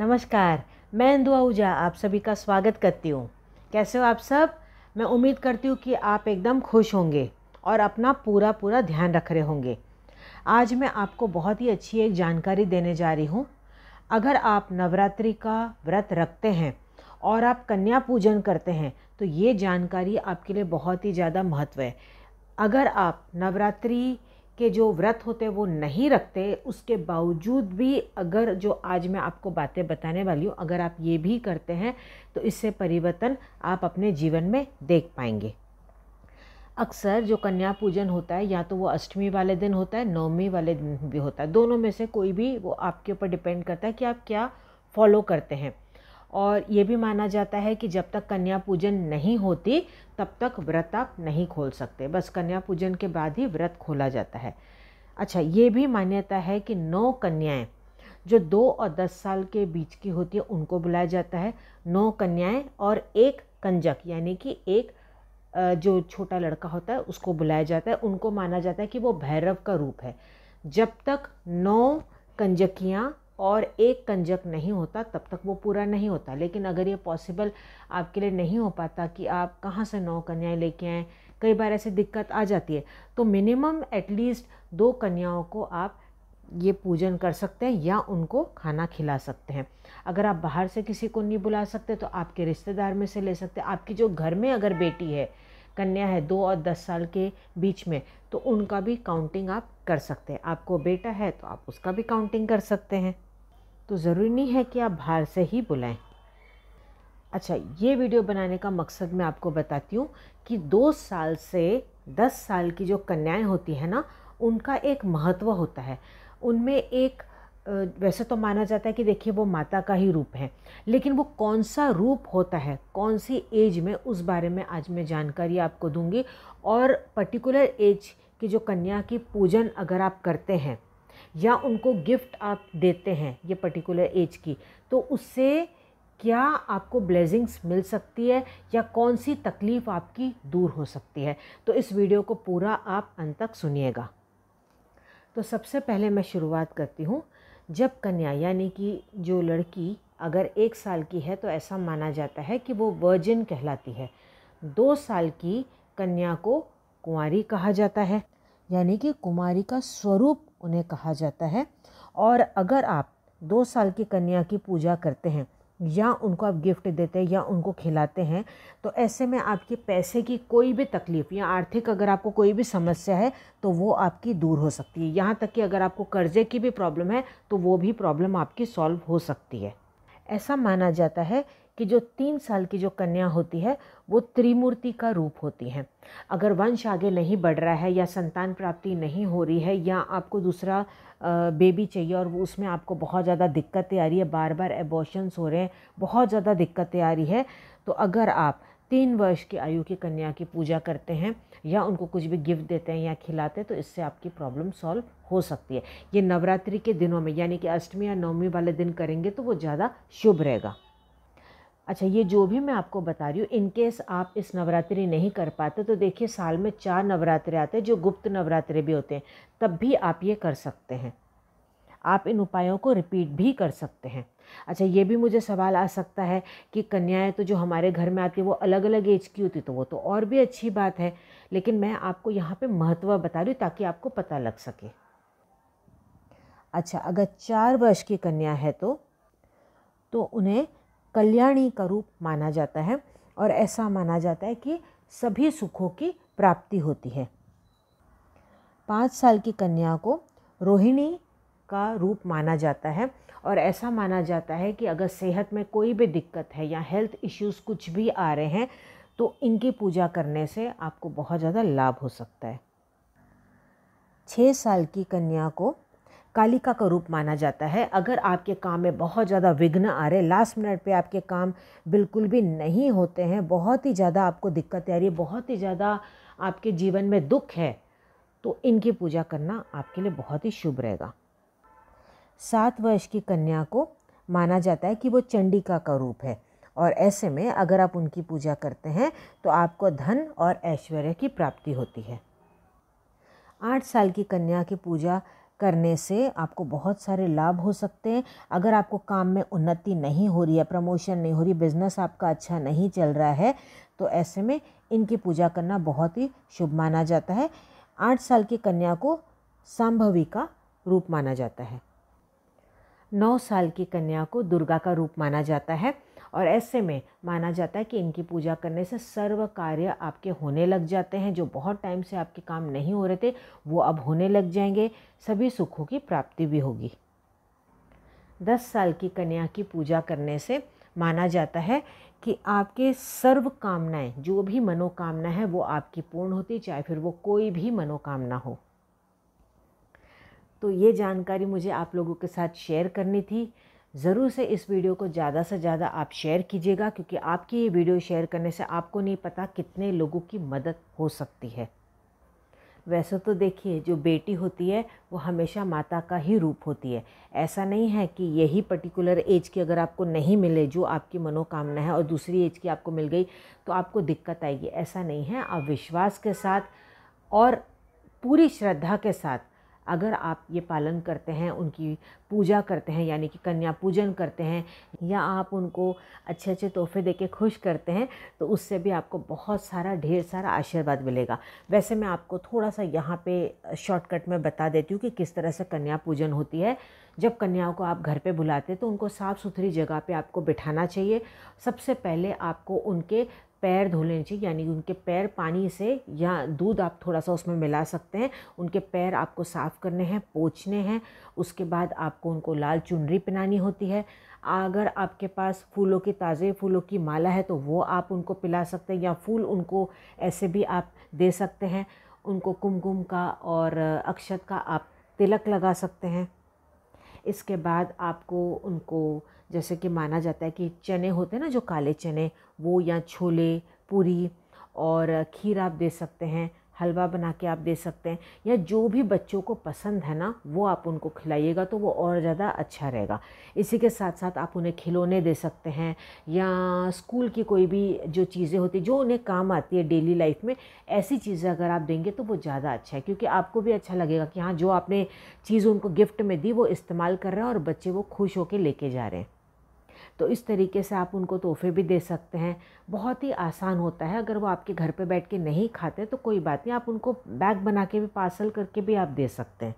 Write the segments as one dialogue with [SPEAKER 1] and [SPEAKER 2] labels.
[SPEAKER 1] नमस्कार मैं इंदुआ ऊजा आप सभी का स्वागत करती हूँ कैसे हो आप सब मैं उम्मीद करती हूँ कि आप एकदम खुश होंगे और अपना पूरा पूरा ध्यान रख रहे होंगे आज मैं आपको बहुत ही अच्छी एक जानकारी देने जा रही हूँ अगर आप नवरात्रि का व्रत रखते हैं और आप कन्या पूजन करते हैं तो ये जानकारी आपके लिए बहुत ही ज़्यादा महत्व है अगर आप नवरात्रि के जो व्रत होते वो नहीं रखते उसके बावजूद भी अगर जो आज मैं आपको बातें बताने वाली हूँ अगर आप ये भी करते हैं तो इससे परिवर्तन आप अपने जीवन में देख पाएंगे अक्सर जो कन्या पूजन होता है या तो वो अष्टमी वाले दिन होता है नवमी वाले दिन भी होता है दोनों में से कोई भी वो आपके ऊपर डिपेंड करता है कि आप क्या फॉलो करते हैं और ये भी माना जाता है कि जब तक कन्या पूजन नहीं होती तब तक व्रत आप नहीं खोल सकते बस कन्या पूजन के बाद ही व्रत खोला जाता है अच्छा ये भी मान्यता है कि नौ कन्याएं जो दो और दस साल के बीच की होती है उनको बुलाया जाता है नौ कन्याएं और एक कंजक यानी कि एक जो छोटा लड़का होता है उसको बुलाया जाता है उनको माना जाता है कि वो भैरव का रूप है जब तक नौ कंजकियाँ और एक कंजक नहीं होता तब तक वो पूरा नहीं होता लेकिन अगर ये पॉसिबल आपके लिए नहीं हो पाता कि आप कहाँ से नौ कन्याएं लेके आएँ कई बार ऐसी दिक्कत आ जाती है तो मिनिमम एटलीस्ट दो कन्याओं को आप ये पूजन कर सकते हैं या उनको खाना खिला सकते हैं अगर आप बाहर से किसी को नहीं बुला सकते तो आपके रिश्तेदार में से ले सकते हैं आपकी जो घर में अगर बेटी है कन्या है दो और दस साल के बीच में तो उनका भी काउंटिंग आप कर सकते हैं आपको बेटा है तो आप उसका भी काउंटिंग कर सकते हैं तो ज़रूरी नहीं है कि आप बाहर से ही बुलाएं अच्छा ये वीडियो बनाने का मकसद मैं आपको बताती हूँ कि दो साल से दस साल की जो कन्याएं होती हैं ना उनका एक महत्व होता है उनमें एक वैसे तो माना जाता है कि देखिए वो माता का ही रूप है लेकिन वो कौन सा रूप होता है कौन सी एज में उस बारे में आज मैं जानकारी आपको दूंगी और पर्टिकुलर एज की जो कन्या की पूजन अगर आप करते हैं या उनको गिफ्ट आप देते हैं ये पर्टिकुलर एज की तो उससे क्या आपको ब्लेसिंग्स मिल सकती है या कौन सी तकलीफ़ आपकी दूर हो सकती है तो इस वीडियो को पूरा आप अंत तक सुनिएगा तो सबसे पहले मैं शुरुआत करती हूँ जब कन्या यानी कि जो लड़की अगर एक साल की है तो ऐसा माना जाता है कि वो वर्जिन कहलाती है दो साल की कन्या को कुंवारी कहा जाता है यानी कि कुमारी का स्वरूप उन्हें कहा जाता है और अगर आप दो साल की कन्या की पूजा करते हैं या उनको आप गिफ्ट देते हैं या उनको खिलाते हैं तो ऐसे में आपके पैसे की कोई भी तकलीफ़ या आर्थिक अगर आपको कोई भी समस्या है तो वो आपकी दूर हो सकती है यहाँ तक कि अगर आपको कर्जे की भी प्रॉब्लम है तो वो भी प्रॉब्लम आपकी सॉल्व हो सकती है ऐसा माना जाता है कि जो तीन साल की जो कन्या होती है वो त्रिमूर्ति का रूप होती है अगर वंश आगे नहीं बढ़ रहा है या संतान प्राप्ति नहीं हो रही है या आपको दूसरा बेबी चाहिए और उसमें आपको बहुत ज़्यादा दिक्कतें आ रही है बार बार एबॉशंस हो रहे हैं बहुत ज़्यादा दिक्कतें आ रही है तो अगर आप तीन वर्ष की आयु की कन्या की पूजा करते हैं या उनको कुछ भी गिफ्ट देते हैं या खिलाते हैं तो इससे आपकी प्रॉब्लम सॉल्व हो सकती है ये नवरात्रि के दिनों में यानी कि अष्टमी या नवमी वाले दिन करेंगे तो वो ज़्यादा शुभ रहेगा अच्छा ये जो भी मैं आपको बता रही हूँ इनकेस आप इस नवरात्रि नहीं कर पाते तो देखिए साल में चार नवरात्रे आते हैं जो गुप्त नवरात्रे भी होते हैं तब भी आप ये कर सकते हैं आप इन उपायों को रिपीट भी कर सकते हैं अच्छा ये भी मुझे सवाल आ सकता है कि कन्याएं तो जो हमारे घर में आती है वो अलग अलग एज की होती तो वो तो और भी अच्छी बात है लेकिन मैं आपको यहाँ पे महत्व बता रही हूँ ताकि आपको पता लग सके अच्छा अगर चार वर्ष की कन्या है तो तो उन्हें कल्याणी का रूप माना जाता है और ऐसा माना जाता है कि सभी सुखों की प्राप्ति होती है पाँच साल की कन्या को रोहिणी का रूप माना जाता है और ऐसा माना जाता है कि अगर सेहत में कोई भी दिक्कत है या हेल्थ इश्यूज़ कुछ भी आ रहे हैं तो इनकी पूजा करने से आपको बहुत ज़्यादा लाभ हो सकता है छः साल की कन्या को कालिका का रूप माना जाता है अगर आपके काम में बहुत ज़्यादा विघ्न आ रहे लास्ट मिनट पे आपके काम बिल्कुल भी नहीं होते हैं बहुत ही ज़्यादा आपको दिक्कत आ रही है बहुत ही ज़्यादा आपके जीवन में दुख है तो इनकी पूजा करना आपके लिए बहुत ही शुभ रहेगा सात वर्ष की कन्या को माना जाता है कि वो चंडिका का रूप है और ऐसे में अगर आप उनकी पूजा करते हैं तो आपको धन और ऐश्वर्य की प्राप्ति होती है आठ साल की कन्या की पूजा करने से आपको बहुत सारे लाभ हो सकते हैं अगर आपको काम में उन्नति नहीं हो रही है प्रमोशन नहीं हो रही बिज़नेस आपका अच्छा नहीं चल रहा है तो ऐसे में इनकी पूजा करना बहुत ही शुभ माना जाता है आठ साल की कन्या को संभवी का रूप माना जाता है नौ साल की कन्या को दुर्गा का रूप माना जाता है और ऐसे में माना जाता है कि इनकी पूजा करने से सर्व कार्य आपके होने लग जाते हैं जो बहुत टाइम से आपके काम नहीं हो रहे थे वो अब होने लग जाएंगे सभी सुखों की प्राप्ति भी होगी दस साल की कन्या की पूजा करने से माना जाता है कि आपके सर्व कामनाएं जो भी मनोकामना है वो आपकी पूर्ण होती चाहे फिर वो कोई भी मनोकामना हो तो ये जानकारी मुझे आप लोगों के साथ शेयर करनी थी ज़रूर से इस वीडियो को ज़्यादा से ज़्यादा आप शेयर कीजिएगा क्योंकि आपकी ये वीडियो शेयर करने से आपको नहीं पता कितने लोगों की मदद हो सकती है वैसे तो देखिए जो बेटी होती है वो हमेशा माता का ही रूप होती है ऐसा नहीं है कि यही पर्टिकुलर एज की अगर आपको नहीं मिले जो आपकी मनोकामना है और दूसरी एज की आपको मिल गई तो आपको दिक्कत आएगी ऐसा नहीं है आप विश्वास के साथ और पूरी श्रद्धा के साथ अगर आप ये पालन करते हैं उनकी पूजा करते हैं यानी कि कन्या पूजन करते हैं या आप उनको अच्छे अच्छे तोहफे दे के खुश करते हैं तो उससे भी आपको बहुत सारा ढेर सारा आशीर्वाद मिलेगा वैसे मैं आपको थोड़ा सा यहाँ पे शॉर्टकट में बता देती हूँ कि किस तरह से कन्या पूजन होती है जब कन्याओं को आप घर पे बुलाते तो उनको साफ़ सुथरी जगह पे आपको बिठाना चाहिए सबसे पहले आपको उनके पैर धो लेने चाहिए यानी उनके पैर पानी से या दूध आप थोड़ा सा उसमें मिला सकते हैं उनके पैर आपको साफ़ करने हैं पोछने हैं उसके बाद आपको उनको लाल चुनरी पहनानी होती है अगर आपके पास फूलों की ताज़े फूलों की माला है तो वो आप उनको पिला सकते हैं या फूल उनको ऐसे भी आप दे सकते हैं उनको कुमकुम का और अक्षत का आप तिलक लगा सकते हैं इसके बाद आपको उनको जैसे कि माना जाता है कि चने होते हैं ना जो काले चने वो या छोले पूरी और खीर आप दे सकते हैं हलवा बना के आप दे सकते हैं या जो भी बच्चों को पसंद है ना वो आप उनको खिलाइएगा तो वो और ज़्यादा अच्छा रहेगा इसी के साथ साथ आप उन्हें खिलौने दे सकते हैं या स्कूल की कोई भी जो चीज़ें होती जो उन्हें काम आती है डेली लाइफ में ऐसी चीज़ें अगर आप देंगे तो वो ज़्यादा अच्छा है क्योंकि आपको भी अच्छा लगेगा कि हाँ जो आपने चीज़ उनको गिफ्ट में दी वो इस्तेमाल कर रहे हैं और बच्चे वो खुश होकर लेके जा रहे हैं तो इस तरीके से आप उनको तोहफे भी दे सकते हैं बहुत ही आसान होता है अगर वो आपके घर पे बैठ के नहीं खाते तो कोई बात नहीं आप उनको बैग बना के भी पार्सल करके भी आप दे सकते हैं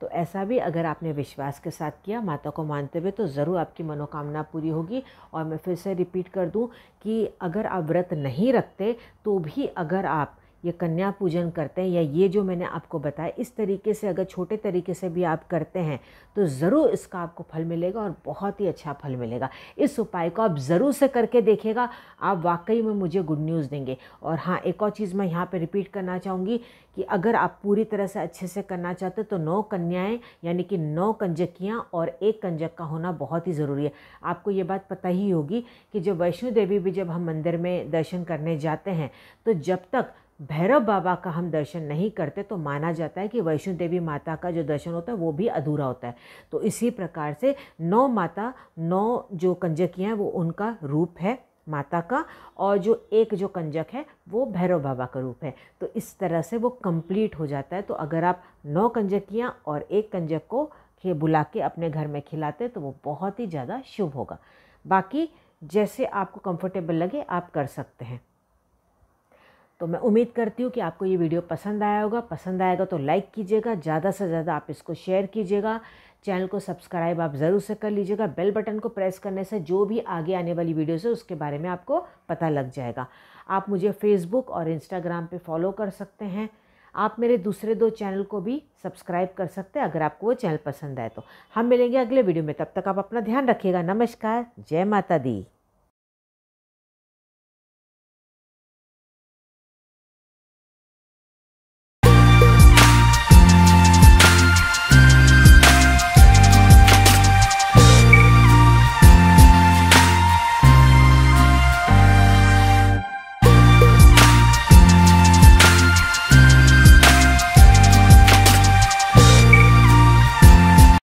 [SPEAKER 1] तो ऐसा भी अगर आपने विश्वास के साथ किया माता को मानते हुए तो ज़रूर आपकी मनोकामना पूरी होगी और मैं फिर से रिपीट कर दूं कि अगर आप व्रत नहीं रखते तो भी अगर आप ये कन्या पूजन करते हैं या ये जो मैंने आपको बताया इस तरीके से अगर छोटे तरीके से भी आप करते हैं तो ज़रूर इसका आपको फल मिलेगा और बहुत ही अच्छा फल मिलेगा इस उपाय को आप ज़रूर से करके देखेगा आप वाकई में मुझे गुड न्यूज़ देंगे और हाँ एक और चीज़ मैं यहाँ पर रिपीट करना चाहूँगी कि अगर आप पूरी तरह से अच्छे से करना चाहते तो नौ कन्याएँ यानी कि नौ कंजकियाँ और एक कंजक का होना बहुत ही ज़रूरी है आपको ये बात पता ही होगी कि जब वैष्णो देवी भी जब हम मंदिर में दर्शन करने जाते हैं तो जब तक भैरव बाबा का हम दर्शन नहीं करते तो माना जाता है कि वैष्णो देवी माता का जो दर्शन होता है वो भी अधूरा होता है तो इसी प्रकार से नौ माता नौ जो कंजकियाँ हैं वो उनका रूप है माता का और जो एक जो कंजक है वो भैरव बाबा का रूप है तो इस तरह से वो कंप्लीट हो जाता है तो अगर आप नौ कंजकियाँ और एक कंजक को खे बुला के अपने घर में खिलाते तो वो बहुत ही ज़्यादा शुभ होगा बाकी जैसे आपको कंफर्टेबल लगे आप कर सकते हैं तो मैं उम्मीद करती हूँ कि आपको ये वीडियो पसंद आया होगा पसंद आएगा तो लाइक कीजिएगा ज़्यादा से ज़्यादा आप इसको शेयर कीजिएगा चैनल को सब्सक्राइब आप ज़रूर से कर लीजिएगा बेल बटन को प्रेस करने से जो भी आगे आने वाली वीडियोस है उसके बारे में आपको पता लग जाएगा आप मुझे फेसबुक और इंस्टाग्राम पे फॉलो कर सकते हैं आप मेरे दूसरे दो चैनल को भी सब्सक्राइब कर सकते हैं अगर आपको वो चैनल पसंद आए तो हम मिलेंगे अगले वीडियो में तब तक आप अपना ध्यान रखिएगा नमस्कार जय माता दी